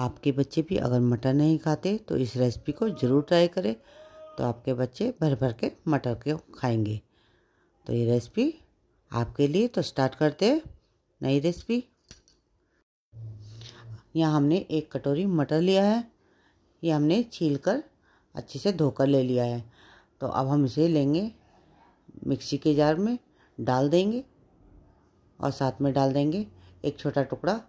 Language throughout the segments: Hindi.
आपके बच्चे भी अगर मटर नहीं खाते तो इस रेसिपी को ज़रूर ट्राई करें तो आपके बच्चे भर भर के मटर के खाएंगे तो ये रेसिपी आपके लिए तो स्टार्ट करते हैं नई रेसिपी यहाँ हमने एक कटोरी मटर लिया है ये हमने छील कर अच्छे से धोकर ले लिया है तो अब हम इसे लेंगे मिक्सी के जार में डाल देंगे और साथ में डाल देंगे एक छोटा टुकड़ा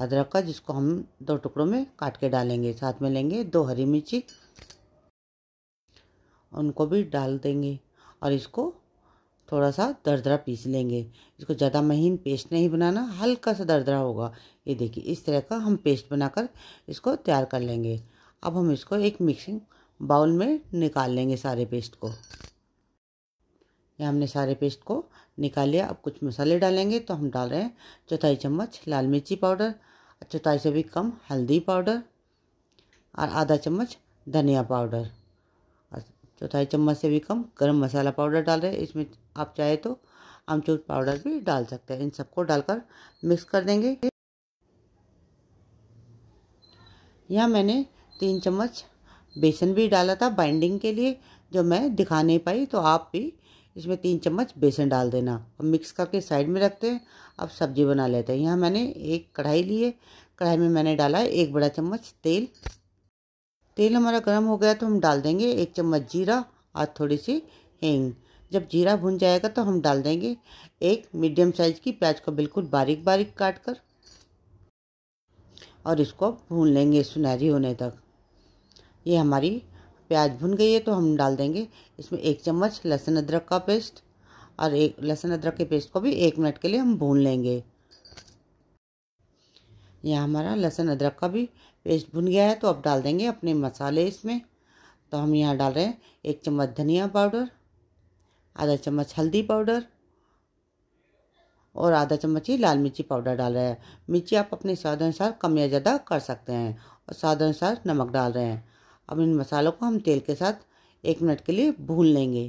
अदरक का जिसको हम दो टुकड़ों में काट के डालेंगे साथ में लेंगे दो हरी मिर्ची उनको भी डाल देंगे और इसको थोड़ा सा दरदरा पीस लेंगे इसको ज़्यादा महीन पेस्ट नहीं बनाना हल्का सा दरदरा होगा ये देखिए इस तरह का हम पेस्ट बनाकर इसको तैयार कर लेंगे अब हम इसको एक मिक्सिंग बाउल में निकाल लेंगे सारे पेस्ट को ये हमने सारे पेस्ट को निकाल लिया अब कुछ मसाले डालेंगे तो हम डाल रहे हैं चौथाई चम्मच लाल मिर्ची पाउडर चौथाई से भी कम हल्दी पाउडर और आधा चम्मच धनिया पाउडर और चौथाई चम्मच से भी कम गरम मसाला पाउडर डाल रहे हैं इसमें आप चाहे तो आमचूर पाउडर भी डाल सकते हैं इन सबको डालकर मिक्स कर देंगे यहाँ मैंने तीन चम्मच बेसन भी डाला था बाइंडिंग के लिए जो मैं दिखा नहीं पाई तो आप भी इसमें तीन चम्मच बेसन डाल देना और मिक्स करके साइड में रखते हैं अब सब्जी बना लेते हैं यहाँ मैंने एक कढ़ाई ली है कढ़ाई में मैंने डाला है एक बड़ा चम्मच तेल तेल हमारा गर्म हो गया तो हम डाल देंगे एक चम्मच जीरा और थोड़ी सी हींग जब जीरा भुन जाएगा तो हम डाल देंगे एक मीडियम साइज़ की प्याज को बिल्कुल बारीक बारीक काट कर और इसको भून लेंगे सुनहरी होने तक ये हमारी प्याज भुन गई है तो हम डाल देंगे इसमें एक चम्मच लहसुन अदरक का पेस्ट और एक लहसुन अदरक के पेस्ट को भी एक मिनट के लिए हम भून लेंगे यह हमारा लहसुन अदरक का भी पेस्ट भुन गया है तो अब डाल देंगे अपने मसाले इसमें तो हम यहाँ डाल रहे हैं एक चम्मच धनिया पाउडर आधा चम्मच हल्दी पाउडर और आधा चम्मच ही लाल मिर्ची पाउडर डाल रहे हैं मिर्ची आप अपने स्वाद अनुसार कम या ज़्यादा कर सकते हैं और स्वाद अनुसार नमक डाल रहे हैं अब इन मसालों को हम तेल के साथ एक मिनट के लिए भून लेंगे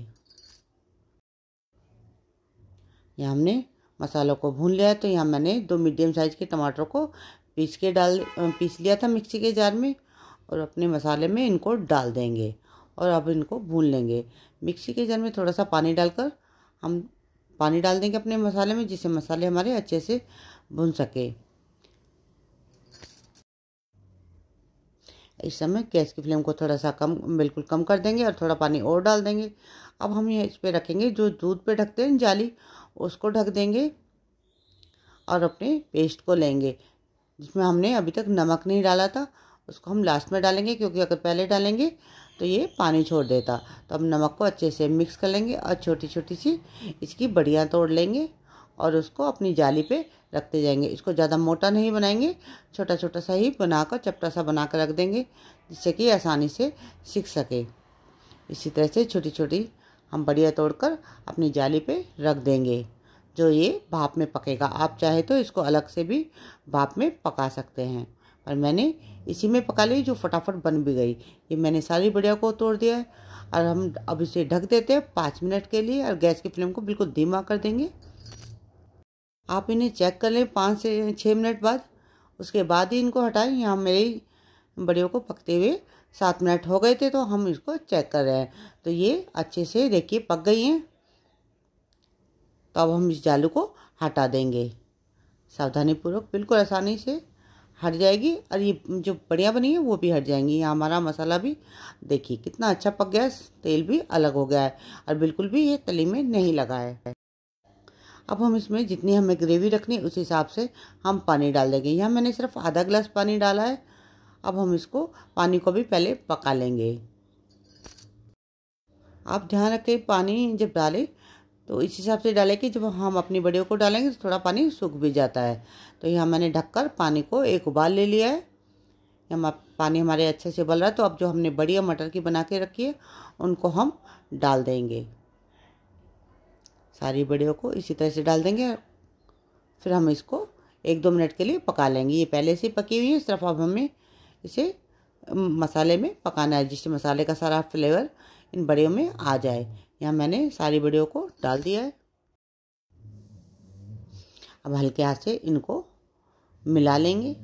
यहाँ हमने मसालों को भून लिया है तो यहाँ मैंने दो मीडियम साइज़ के टमाटर को पीस के डाल पीस लिया था मिक्सी के जार में और अपने मसाले में इनको डाल देंगे और अब इनको भून लेंगे मिक्सी के जार में थोड़ा सा पानी डालकर हम पानी डाल देंगे अपने मसाले में जिससे मसाले हमारे अच्छे से भुन सके इस समय गैस की फ्लेम को थोड़ा सा कम बिल्कुल कम कर देंगे और थोड़ा पानी और डाल देंगे अब हम ये इस पर रखेंगे जो दूध पे ढकते हैं जाली उसको ढक देंगे और अपने पेस्ट को लेंगे जिसमें हमने अभी तक नमक नहीं डाला था उसको हम लास्ट में डालेंगे क्योंकि अगर पहले डालेंगे तो ये पानी छोड़ देता तो हम नमक को अच्छे से मिक्स कर लेंगे और छोटी छोटी सी इसकी बढ़िया तोड़ लेंगे और उसको अपनी जाली पर रखते जाएंगे इसको ज़्यादा मोटा नहीं बनाएंगे छोटा छोटा सा ही बनाकर चपटा सा बना कर रख देंगे जिससे कि आसानी से सीख सके इसी तरह से छोटी छोटी हम बढ़िया तोड़कर अपनी जाली पे रख देंगे जो ये भाप में पकेगा आप चाहे तो इसको अलग से भी भाप में पका सकते हैं पर मैंने इसी में पका ली जो फटाफट बन भी गई ये मैंने सारी बढ़िया को तोड़ दिया है और हम अब इसे ढक देते हैं पाँच मिनट के लिए और गैस की फ्लेम को बिल्कुल धीमा कर देंगे आप इन्हें चेक कर लें पाँच से छः मिनट बाद उसके बाद ही इनको हटाएं यहाँ मेरे बड़ियों को पकते हुए सात मिनट हो गए थे तो हम इसको चेक कर रहे हैं तो ये अच्छे से देखिए पक गई हैं तो अब हम इस जालू को हटा देंगे सावधानीपूर्वक बिल्कुल आसानी से हट जाएगी और ये जो बढ़िया बनी है वो भी हट जाएंगी यहाँ हमारा मसाला भी देखिए कितना अच्छा पक गया है तेल भी अलग हो गया है और बिल्कुल भी ये तली में नहीं लगा है अब हम इसमें जितनी हमें ग्रेवी रखनी है उस हिसाब से हम पानी डाल देंगे यहाँ मैंने सिर्फ आधा गिलास पानी डाला है अब हम इसको पानी को भी पहले पका लेंगे आप ध्यान रखें पानी जब डालें तो इस हिसाब से डालें कि जब हम अपनी बड़ियों को डालेंगे तो थोड़ा पानी सूख भी जाता है तो यहाँ मैंने ढककर पानी को एक उबाल ले लिया है हम पानी हमारे अच्छे से उबल रहा है तो अब जो हमने बड़ी मटर की बना के रखी है उनको हम डाल देंगे सारी बड़ियों को इसी तरह से डाल देंगे फिर हम इसको एक दो मिनट के लिए पका लेंगे ये पहले से पकी हुई है सिर्फ अब हमें इसे मसाले में पकाना है जिससे मसाले का सारा फ्लेवर इन बड़ियों में आ जाए यहाँ मैंने सारी बड़ियों को डाल दिया है अब हल्के हाथ से इनको मिला लेंगे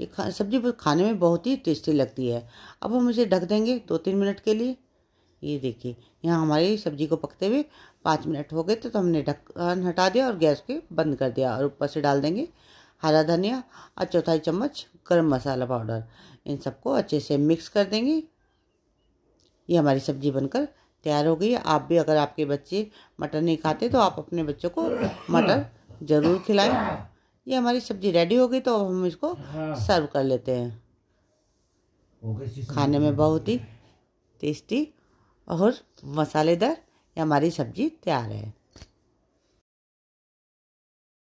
ये खा सब्जी खाने में बहुत ही टेस्टी लगती है अब हम इसे ढक देंगे दो तीन मिनट के लिए ये देखिए यहाँ हमारी सब्जी को पकते हुए पाँच मिनट हो गए तो, तो हमने ढक्कन हटा दिया और गैस के बंद कर दिया और ऊपर से डाल देंगे हरा धनिया और चौथाई चम्मच गर्म मसाला पाउडर इन सबको अच्छे से मिक्स कर देंगे ये हमारी सब्जी बनकर तैयार हो गई आप भी अगर आपके बच्चे मटर नहीं खाते तो आप अपने बच्चों को मटर ज़रूर खिलाएं ये हमारी सब्जी रेडी हो गई तो अब हम इसको सर्व हाँ। कर लेते हैं खाने में बहुत ही टेस्टी और मसालेदार हमारी सब्जी तैयार है